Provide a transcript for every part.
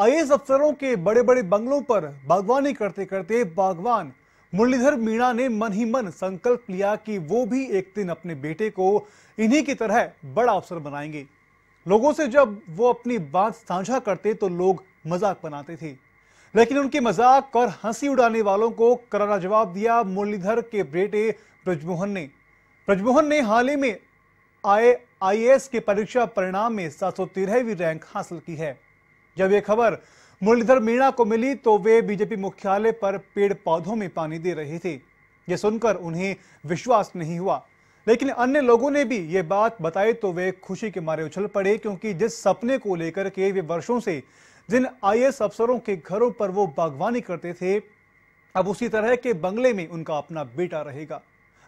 आई अफसरों के बड़े बड़े बंगलों पर बागवानी करते करते बागवान मुरलीधर मीणा ने मन ही मन संकल्प लिया कि वो भी एक दिन अपने बेटे को इन्हीं की तरह बड़ा अफसर बनाएंगे लोगों से जब वो अपनी बात साझा करते तो लोग मजाक बनाते थे लेकिन उनके मजाक और हंसी उड़ाने वालों को करारा जवाब दिया मुरलीधर के बेटे ब्रजमोहन ने ब्रजमोहन ने हाल ही में आए आईएएस के परीक्षा परिणाम में सात रैंक हासिल की है जब ये खबर मुरलीधर मीणा को मिली तो वे बीजेपी मुख्यालय पर पेड़ पौधों में पानी दे रहे थे ये सुनकर उन्हें विश्वास नहीं हुआ लेकिन अन्य लोगों ने भी ये बात बताई तो वे खुशी के मारे उछल पड़े क्योंकि जिस सपने को लेकर के वे वर्षों से जिन आई अफसरों के घरों पर वो बागवानी करते थे अब उसी तरह के बंगले में उनका अपना बेटा रहेगा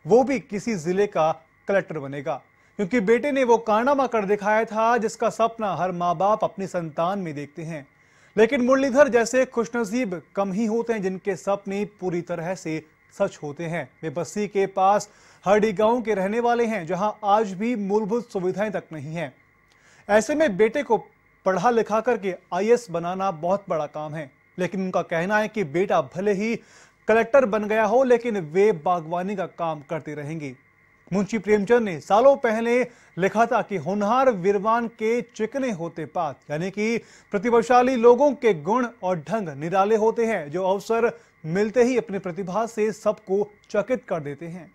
वो भी किसी जिले का कलेक्टर बनेगा क्योंकि बेटे ने वो कारनामा कर दिखाया था जिसका सपना हर माँ बाप अपनी संतान में देखते हैं लेकिन मुरलीधर जैसे खुशनसीब कम ही होते हैं जिनके सपने पूरी तरह से सच होते हैं वे बस्सी के पास हरडी गांव के रहने वाले हैं जहां आज भी मूलभूत सुविधाएं तक नहीं हैं ऐसे में बेटे को पढ़ा लिखा करके आई बनाना बहुत बड़ा काम है लेकिन उनका कहना है कि बेटा भले ही कलेक्टर बन गया हो लेकिन वे बागवानी का काम करते रहेंगे मुंशी प्रेमचंद ने सालों पहले लिखा था कि होनहार विरवान के चिकने होते पात यानी कि प्रतिभाशाली लोगों के गुण और ढंग निराले होते हैं जो अवसर मिलते ही अपनी प्रतिभा से सबको चकित कर देते हैं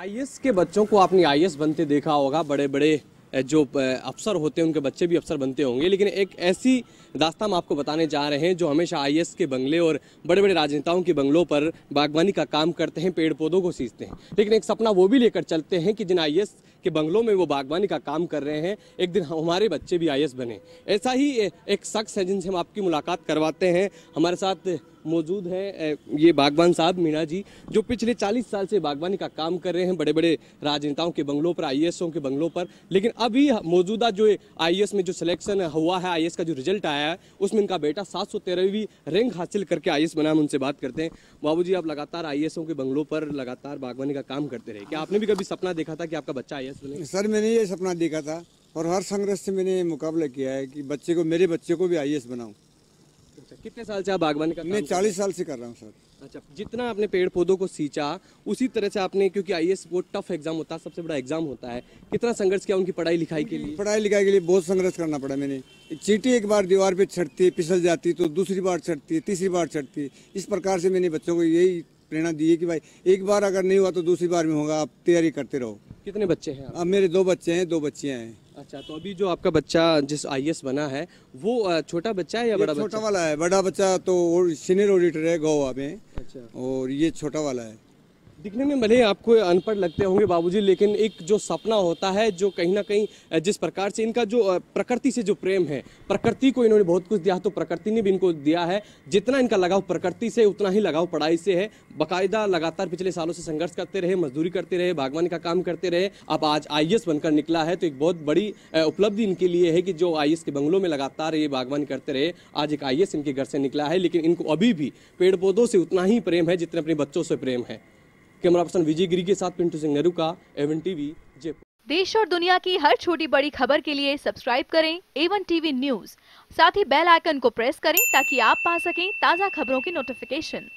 आईएएस के बच्चों को आपने आईएएस बनते देखा होगा बड़े बड़े जो अफसर होते हैं उनके बच्चे भी अफसर बनते होंगे लेकिन एक ऐसी दास्तान आपको बताने जा रहे हैं जो हमेशा आई के बंगले और बड़े बड़े राजनेताओं के बंगलों पर बागवानी का काम करते हैं पेड़ पौधों को सींचते हैं लेकिन एक सपना वो भी लेकर चलते हैं कि जिन आई के बंगलों में वो बागवानी का काम कर रहे हैं एक दिन हमारे बच्चे भी आई बने ऐसा ही एक शख्स है जिनसे हम आपकी मुलाकात करवाते हैं हमारे साथ मौजूद हैं ये बागवान साहब मीणा जी जो पिछले 40 साल से बागवानी का काम कर रहे हैं बड़े बड़े राजनेताओं के बंगलों पर आई के बंगलों पर लेकिन अभी मौजूदा जो आई में जो सिलेक्शन हुआ है आई का जो रिजल्ट आया है उसमें इनका बेटा सात सौ रैंक हासिल करके आई बना हम उनसे बात करते हैं बाबू जी आप लगातार आई के बंगलों पर लगातार बागवानी का काम करते रहे क्या आपने भी कभी सपना देखा था कि आपका बच्चा आई संघर्ष में सर मैंने ये सपना देखा था और हर संघर्ष से मैंने मुकाबला किया है कि बच्चे को मेरे बच्चे को भी आई बनाऊँ अच्छा कितने साल से आप बागवानी का मैं चालीस साल से कर रहा हूँ सर अच्छा जितना आपने पेड़ पौधों को सींचा उसी तरह से आपने क्योंकि आई वो टफ एग्जाम होता है सबसे बड़ा एग्जाम होता है कितना संघर्ष किया उनकी पढ़ाई लिखाई के लिए पढ़ाई लिखाई के लिए बहुत संघर्ष करना पड़ा मैंने चीटी एक बार दीवार पे छटती पिसल जाती तो दूसरी बार छटती तीसरी बार छटती इस प्रकार से मैंने बच्चों को यही प्रेरणा दी है कि भाई एक बार अगर नहीं हुआ तो दूसरी बार में होगा आप तैयारी करते रहो कितने बच्चे हैं आप? अब मेरे दो बच्चे हैं दो बच्चियाँ हैं अच्छा तो अभी जो आपका बच्चा जिस आई बना है वो छोटा बच्चा है या बड़ा छोटा वाला है बड़ा बच्चा तो सीनियर ऑडिटर है गोवा में अच्छा और ये छोटा वाला है दिखने में भले आपको अनपढ़ लगते होंगे बाबूजी लेकिन एक जो सपना होता है जो कहीं ना कहीं जिस प्रकार से इनका जो प्रकृति से जो प्रेम है प्रकृति को इन्होंने बहुत कुछ दिया तो प्रकृति ने भी इनको दिया है जितना इनका लगाव प्रकृति से उतना ही लगाव पढ़ाई से है बाकायदा लगातार पिछले सालों से संघर्ष करते रहे मजदूरी करते रहे बागवानी का काम करते रहे अब आज आई बनकर निकला है तो एक बहुत बड़ी उपलब्धि इनके लिए है कि जो आई के बंगलों में लगातार ये बागवानी करते रहे आज एक आई इनके घर से निकला है लेकिन इनको अभी भी पेड़ पौधों से उतना ही प्रेम है जितने अपने बच्चों से प्रेम है कैमरा पर्सन विजय गिरी के साथ पिंटू सिंह नेहरू का एवन टीवी जयपुर देश और दुनिया की हर छोटी बड़ी खबर के लिए सब्सक्राइब करें एवन टीवी न्यूज साथ ही बेल आइकन को प्रेस करें ताकि आप पा सकें ताज़ा खबरों की नोटिफिकेशन